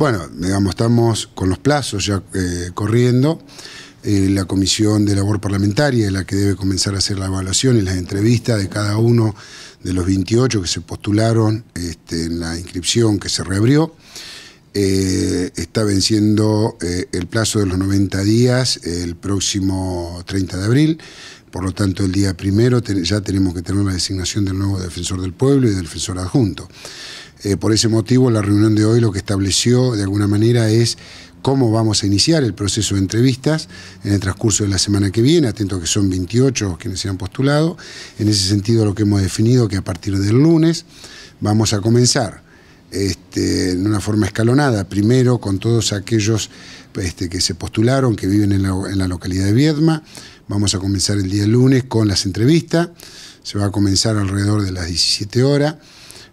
Bueno, digamos, estamos con los plazos ya eh, corriendo. Eh, la comisión de labor parlamentaria es la que debe comenzar a hacer la evaluación y las entrevistas de cada uno de los 28 que se postularon este, en la inscripción que se reabrió. Eh, está venciendo el plazo de los 90 días el próximo 30 de abril. Por lo tanto, el día primero ya tenemos que tener la designación del nuevo defensor del pueblo y del defensor adjunto. Eh, por ese motivo, la reunión de hoy lo que estableció de alguna manera es cómo vamos a iniciar el proceso de entrevistas en el transcurso de la semana que viene, atento que son 28 quienes se han postulado, en ese sentido lo que hemos definido que a partir del lunes vamos a comenzar este, en una forma escalonada, primero con todos aquellos este, que se postularon, que viven en la, en la localidad de Viedma, vamos a comenzar el día lunes con las entrevistas, se va a comenzar alrededor de las 17 horas,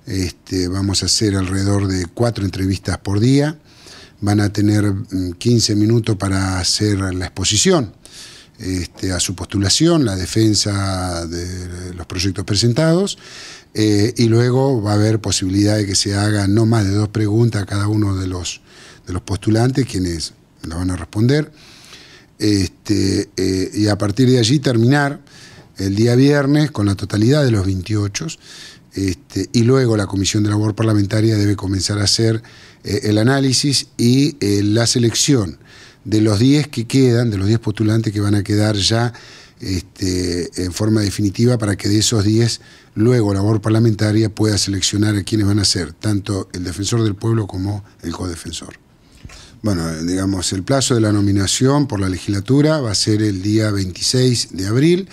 este, vamos a hacer alrededor de cuatro entrevistas por día. Van a tener 15 mm, minutos para hacer la exposición este, a su postulación, la defensa de los proyectos presentados. Eh, y luego va a haber posibilidad de que se haga no más de dos preguntas a cada uno de los, de los postulantes, quienes la van a responder. Este, eh, y a partir de allí terminar el día viernes con la totalidad de los 28 este, y luego la Comisión de Labor Parlamentaria debe comenzar a hacer eh, el análisis y eh, la selección de los 10 que quedan, de los 10 postulantes que van a quedar ya este, en forma definitiva para que de esos 10 luego la labor parlamentaria pueda seleccionar a quienes van a ser tanto el defensor del pueblo como el codefensor. Bueno, digamos, el plazo de la nominación por la legislatura va a ser el día 26 de abril.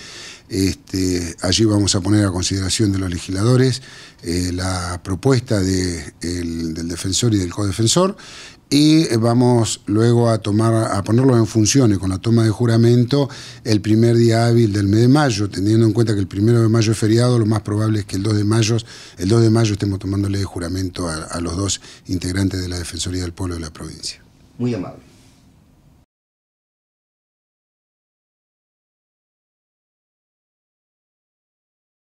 Este, allí vamos a poner a consideración de los legisladores eh, la propuesta del defensor y del codefensor y vamos luego a tomar a ponerlo en funciones con la toma de juramento el primer día hábil del mes de mayo, teniendo en cuenta que el primero de mayo es feriado, lo más probable es que el 2 de mayo, el 2 de mayo estemos tomándole juramento a los dos integrantes de la Defensoría del Pueblo de la provincia muy amable.